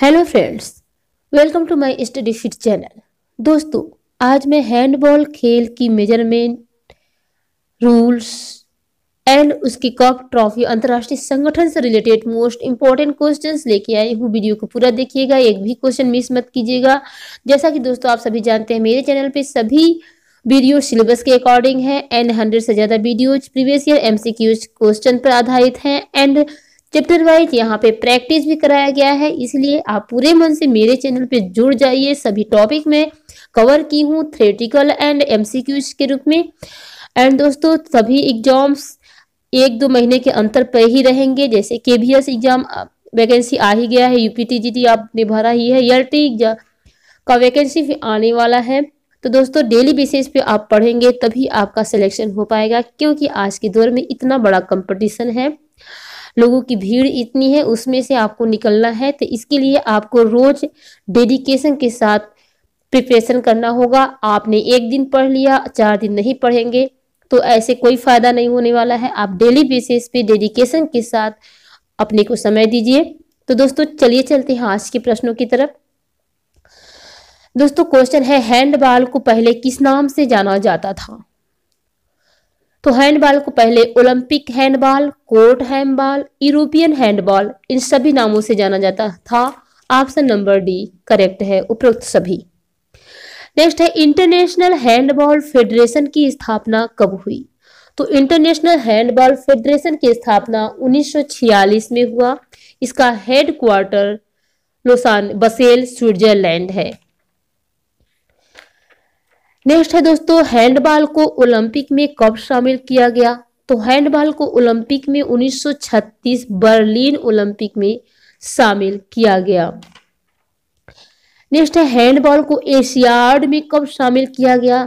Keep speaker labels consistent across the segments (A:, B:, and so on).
A: hello friends welcome to my study fit channel दोस्तों आज मैं हैंडबॉल खेल की मेजरमेंट रूल्स एंड उसकी कप ट्रॉफी अंतर्राष्ट्रीय संगठन से रिलेटेड मोस्ट इंपॉर्टेंट क्वेश्चंस लेके आई हूँ वीडियो को पूरा देखिएगा एक भी क्वेश्चन मिस मत कीजिएगा जैसा कि दोस्तों आप सभी जानते हैं मेरे चैनल पर सभी वीडियो सिलेबस के अकॉर्डिंग है एंड हंड्रेड से ज़्यादा वीडियोज प्रीवियस ईयर एम क्वेश्चन पर आधारित हैं एंड चैप्टर वाइज यहाँ पे प्रैक्टिस भी कराया गया है इसलिए आप पूरे मन से मेरे चैनल पे जुड़ जाइए सभी टॉपिक में कवर की हूँ थ्रेटिकल एंड एमसीक्यूज के रूप में एंड दोस्तों सभी एग्जाम्स एक दो महीने के अंतर पर ही रहेंगे जैसे के एग्जाम वैकेंसी आ ही गया है यूपीटीजीटी आपने भरा ही है एल टी एग्जाम का वैकेंसी भी आने वाला है तो दोस्तों डेली बेसिस पे आप पढ़ेंगे तभी आपका सिलेक्शन हो पाएगा क्योंकि आज के दौर में इतना बड़ा कंपटीशन है लोगों की भीड़ इतनी है उसमें से आपको निकलना है तो इसके लिए आपको रोज डेडिकेशन के साथ प्रिपरेशन करना होगा आपने एक दिन पढ़ लिया चार दिन नहीं पढ़ेंगे तो ऐसे कोई फायदा नहीं होने वाला है आप डेली बेसिस पे डेडिकेशन के साथ अपने को समय दीजिए तो दोस्तों चलिए चलते हैं आज के प्रश्नों की तरफ दोस्तों क्वेश्चन है हैंडबॉल को पहले किस नाम से जाना जाता था तो हैंडबॉल को पहले Olympic handball court handball European handball इन सभी नामों से जाना जाता था ऑप्शन नंबर डी करेक्ट है उपरोक्त सभी नेक्स्ट है इंटरनेशनल हैंडबॉल फेडरेशन की स्थापना कब हुई तो इंटरनेशनल हैंडबॉल फेडरेशन की स्थापना 1946 में हुआ इसका हेडक्वार्टर लोसान बसेल स्विट्जरलैंड है नेक्स्ट है दोस्तों हैंडबॉल को ओलंपिक में कब शामिल किया गया तो हैंडबॉल को ओलंपिक में 1936 बर्लिन ओलंपिक में शामिल किया गया नेक्स्ट है हैंडबॉल को एशियाड में कब शामिल किया गया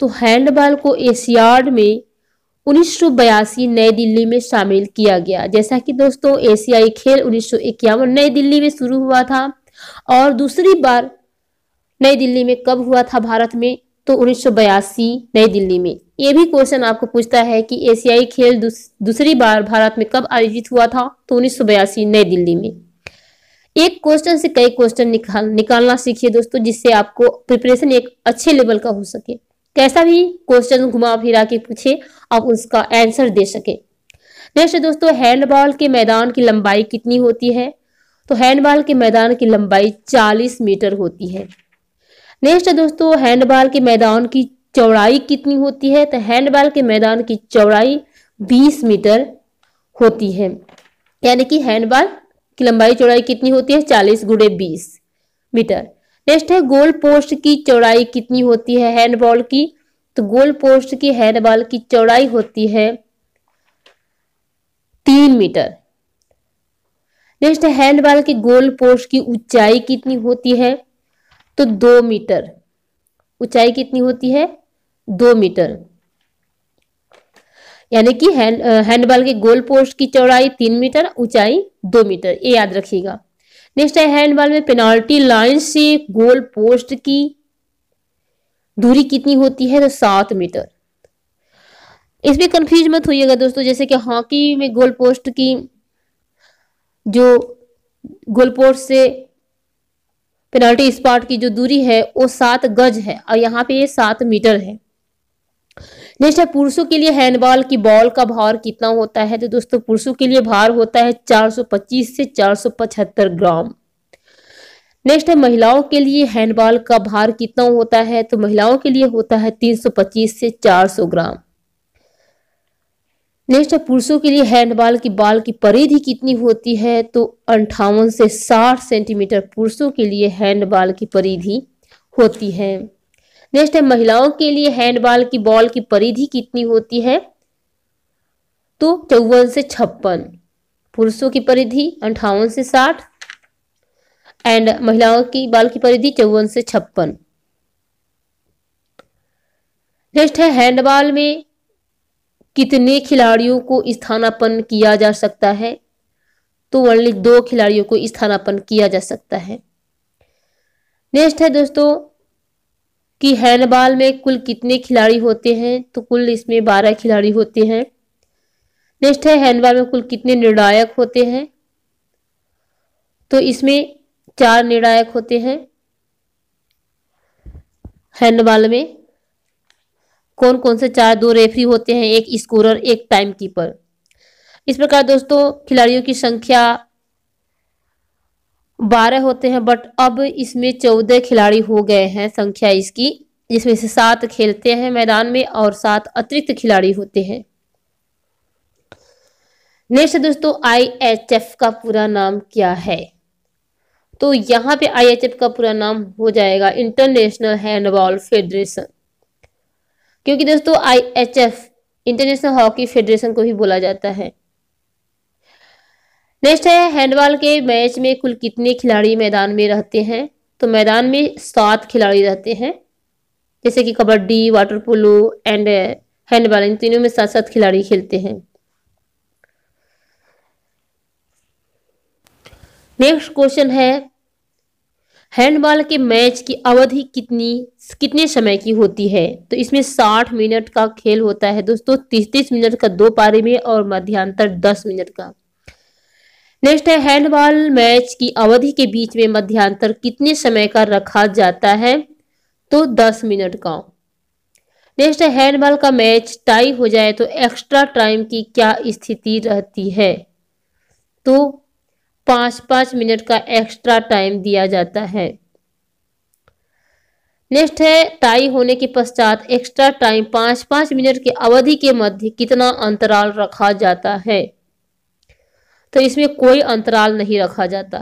A: तो हैंडबॉल को एशियाड में 1982 नई दिल्ली में शामिल किया गया जैसा कि दोस्तों एशियाई खेल उन्नीस नई दिल्ली में शुरू हुआ था और दूसरी बार नई दिल्ली में कब हुआ था भारत में तो उन्नीस नई दिल्ली में ये भी क्वेश्चन आपको पूछता है कि एशियाई खेल दूसरी बार भारत में कब आयोजित हुआ था तो उन्नीस नई दिल्ली में एक क्वेश्चन से कई क्वेश्चन निकाल निकालना सीखिए दोस्तों जिससे आपको प्रिपरेशन एक अच्छे लेवल का हो सके कैसा भी क्वेश्चन घुमा फिरा के पूछे आप उसका आंसर दे सके नेक्स्ट दोस्तों हैंडबॉल के मैदान की लंबाई कितनी होती है तो हैंडबॉल के मैदान की लंबाई 40 मीटर होती है नेक्स्ट दोस्तों हैंडबॉल के मैदान की चौड़ाई कितनी होती है तो हैंडबॉल के मैदान की चौड़ाई बीस मीटर होती है यानी कि हैंडबॉल की लंबाई चौड़ाई कितनी होती है चालीस गुड़े बीस मीटर नेक्स्ट है गोल पोस्ट की चौड़ाई कितनी होती है हैंडबॉल की तो गोल पोस्ट की हैंडबॉल की चौड़ाई होती है तीन मीटर नेक्स्ट हैंडबॉल के गोल पोस्ट की ऊंचाई कितनी होती है तो दो मीटर ऊंचाई कितनी होती है दो मीटर यानी कि हैंडबॉल के गोल पोस्ट की चौड़ाई तीन मीटर ऊंचाई दो मीटर ये याद रखिएगा नेक्स्ट है हैंडबॉल में पेनाल्टी लाइन से गोल पोस्ट की दूरी कितनी होती है तो सात मीटर इसमें कंफ्यूज मत होइएगा दोस्तों जैसे कि हॉकी में गोल पोस्ट की जो गोल पोस्ट से पेनाल्टी स्पॉट की जो दूरी है वो सात गज है और यहाँ पे ये सात मीटर है नेक्स्ट है पुरुषों के लिए हैंडबॉल की बॉल का भार कितना होता है तो दोस्तों पुरुषों के लिए भार होता है 425 से 475 ग्राम नेक्स्ट है महिलाओं के लिए हैंडबॉल का भार कितना होता है तो महिलाओं के लिए होता है 325 से 400 ग्राम नेक्स्ट पुरुषों के लिए हैंडबॉल की बाल की परिधि कितनी होती है तो अंठावन से साठ सेंटीमीटर पुरुषों के लिए हैंडबॉल की परिधि होती है नेक्स्ट है महिलाओं के लिए हैंडबॉल की बॉल की परिधि कितनी होती है तो चौवन से छप्पन पुरुषों की परिधि अंठावन से साठ एंड महिलाओं की बाल की परिधि चौवन से छप्पन नेक्स्ट है हैंडबॉल में कितने खिलाड़ियों को स्थानापन्न किया जा सकता है तो ओनली दो खिलाड़ियों को स्थानापन्न किया जा सकता है नेक्स्ट है दोस्तों कि हैंडबॉल में कुल कितने खिलाड़ी होते हैं तो कुल इसमें बारह खिलाड़ी होते हैं नेक्स्ट है हैंडबॉल में कुल कितने निर्णायक होते हैं तो इसमें चार निर्णायक होते हैं हैंडबॉल में कौन कौन से चार दो रेफरी होते हैं एक स्कोरर एक टाइम कीपर इस प्रकार दोस्तों खिलाड़ियों की संख्या बारह होते हैं बट अब इसमें चौदह खिलाड़ी हो गए हैं संख्या इसकी जिसमें से सात खेलते हैं मैदान में और सात अतिरिक्त खिलाड़ी होते हैं नेक्स्ट दोस्तों आईएचएफ का पूरा नाम क्या है तो यहाँ पे आईएचएफ का पूरा नाम हो जाएगा इंटरनेशनल हैंडबॉल फेडरेशन क्योंकि दोस्तों I H F international hockey federation को भी बोला जाता है नेक्स्ट है हैंडबॉल के मैच में कुल कितने खिलाड़ी मैदान में रहते हैं तो मैदान में सात खिलाड़ी रहते हैं जैसे कि kabaddi water polo and handball इन तीनों में सात सात खिलाड़ी खेलते हैं नेक्स्ट क्वेश्चन है हैंडबॉल के मैच की अवधि कितनी कितने समय की होती है तो इसमें 60 मिनट का खेल होता है दोस्तों 30-30 मिनट का दो पारी में और मध्यांतर 10 मिनट का नेक्स्ट है हैंडबॉल मैच की अवधि के बीच में मध्यांतर कितने समय का रखा जाता है तो 10 मिनट का नेक्स्ट है हैंडबॉल का मैच टाई हो जाए तो एक्स्ट्रा टाइम की क्या स्थिति रहती है तो पाँच पाँच मिनट का एक्स्ट्रा टाइम दिया जाता है नेक्स्ट है टाई होने के पश्चात एक्स्ट्रा टाइम पाँच पाँच मिनट की अवधि के मध्य कितना अंतराल रखा जाता है तो इसमें कोई अंतराल नहीं रखा जाता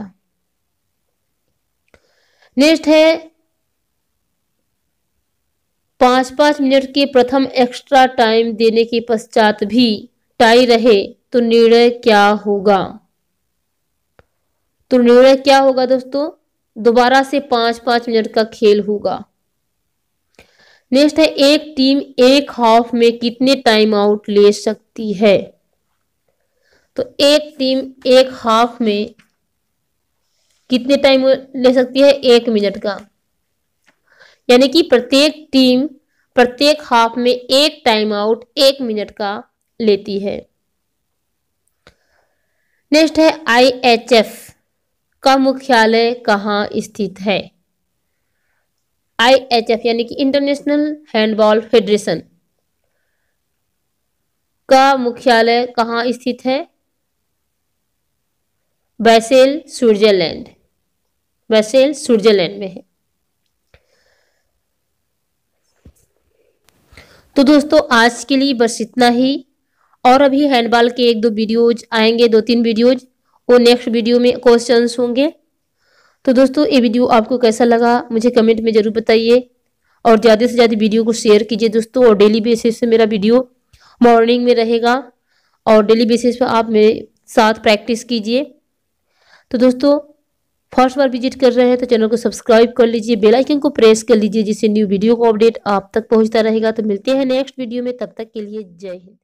A: नेक्स्ट है पांच पांच मिनट के प्रथम एक्स्ट्रा टाइम देने के पश्चात भी टाई रहे तो निर्णय क्या होगा तो निर्णय क्या होगा दोस्तों दोबारा से पांच पांच मिनट का खेल होगा नेक्स्ट है एक टीम एक हाफ में कितने टाइम आउट ले सकती है तो एक टीम एक हाफ में कितने टाइम ले सकती है एक मिनट का यानी कि प्रत्येक टीम प्रत्येक हाफ में एक टाइम आउट एक मिनट का लेती है नेक्स्ट है आईएचएफ का मुख्यालय कहाँ स्थित है आईएचएफ यानी कि इंटरनेशनल हैंडबॉल फेडरेशन का मुख्यालय कहाँ स्थित है बैसेल स्विट्जरलैंड बैसेल स्विट्जरलैंड में है तो दोस्तों आज के लिए बस इतना ही और अभी हैंडबॉल के एक दो वीडियोज आएंगे दो तीन वीडियोज और नेक्स्ट वीडियो में क्वेश्चन होंगे तो दोस्तों ये वीडियो आपको कैसा लगा मुझे कमेंट में ज़रूर बताइए और ज़्यादा से ज़्यादा वीडियो को शेयर कीजिए दोस्तों और डेली बेसिस पे मेरा वीडियो मॉर्निंग में रहेगा और डेली बेसिस पे आप मेरे साथ प्रैक्टिस कीजिए तो दोस्तों फर्स्ट बार विजिट कर रहे हैं तो चैनल को सब्सक्राइब कर लीजिए बेल आइकन को प्रेस कर लीजिए जिससे न्यू वीडियो का अपडेट आप तक पहुंचता रहेगा तो मिलते हैं नेक्स्ट वीडियो में तब तक के लिए जय हिंद